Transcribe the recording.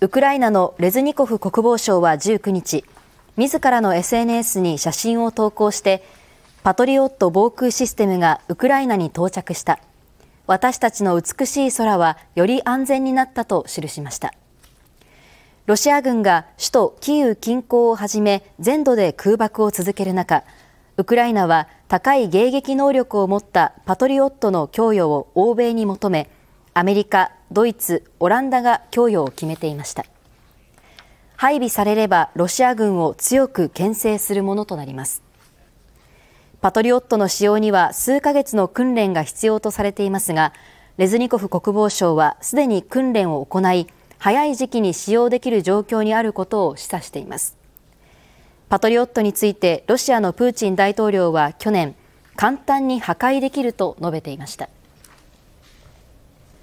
ウクライナのレズニコフ国防相は19日、自らの SNS に写真を投稿して、パトリオット防空システムがウクライナに到着した。私たちの美しい空はより安全になったと記しました。ロシア軍が首都キーウ近郊をはじめ全土で空爆を続ける中、ウクライナは高い迎撃能力を持ったパトリオットの供与を欧米に求め、アメリカ、ドイツ、オランダが供与を決めていました。配備されればロシア軍を強く牽制するものとなります。パトリオットの使用には数ヶ月の訓練が必要とされていますが、レズニコフ国防相はすでに訓練を行い、早い時期に使用できる状況にあることを示唆しています。パトリオットについてロシアのプーチン大統領は去年、簡単に破壊できると述べていました。